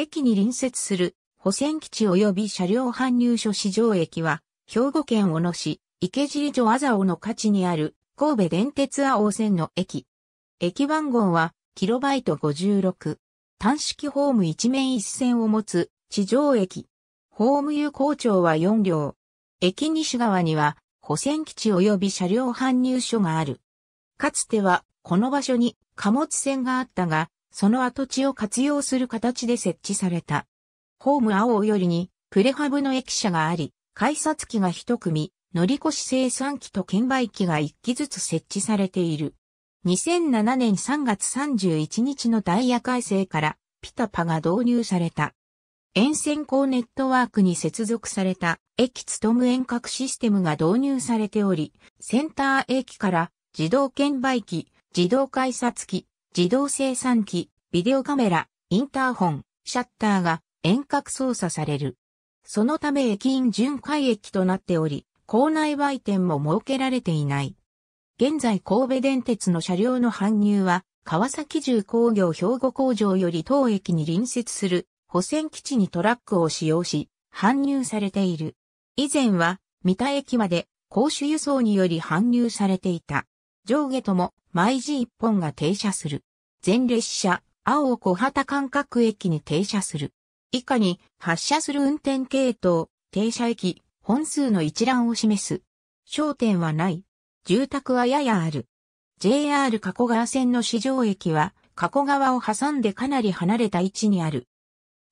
駅に隣接する保線基地及び車両搬入所市場駅は、兵庫県小野市、池尻城あざおの価値にある神戸電鉄あお線の駅。駅番号は、キロバイト56。単式ホーム一面一線を持つ地上駅。ホーム有効長は4両。駅西側には、保線基地及び車両搬入所がある。かつては、この場所に貨物船があったが、その跡地を活用する形で設置された。ホーム青よりに、プレハブの駅舎があり、改札機が一組、乗り越し生産機と券売機が一機ずつ設置されている。2007年3月31日のダイヤ改正からピタパが導入された。沿線高ネットワークに接続された駅勤務遠隔システムが導入されており、センター駅から自動券売機、自動改札機、自動生産機、ビデオカメラ、インターホン、シャッターが遠隔操作される。そのため駅員巡回駅となっており、校内売店も設けられていない。現在神戸電鉄の車両の搬入は、川崎重工業兵庫工場より当駅に隣接する保線基地にトラックを使用し、搬入されている。以前は、三田駅まで公衆輸送により搬入されていた。上下とも毎時1本が停車する。全列車、青小畑間隔駅に停車する。以下に発車する運転系統、停車駅、本数の一覧を示す。商店はない。住宅はややある。JR 加古川線の市場駅は、加古川を挟んでかなり離れた位置にある。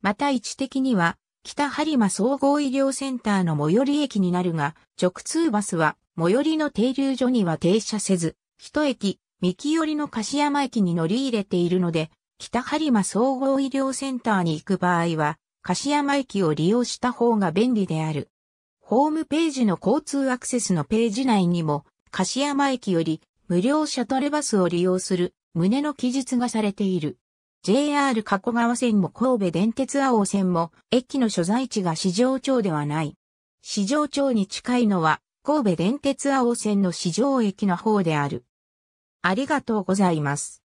また位置的には、北播磨総合医療センターの最寄り駅になるが、直通バスは、最寄りの停留所には停車せず、一駅、三木寄りの柏山駅に乗り入れているので、北播磨総合医療センターに行く場合は、柏山駅を利用した方が便利である。ホームページの交通アクセスのページ内にも、柏山駅より無料シャトルバスを利用する旨の記述がされている。JR 加古川線も神戸電鉄青線も駅の所在地が市場町ではない。市場町に近いのは神戸電鉄青線の市場駅の方である。ありがとうございます。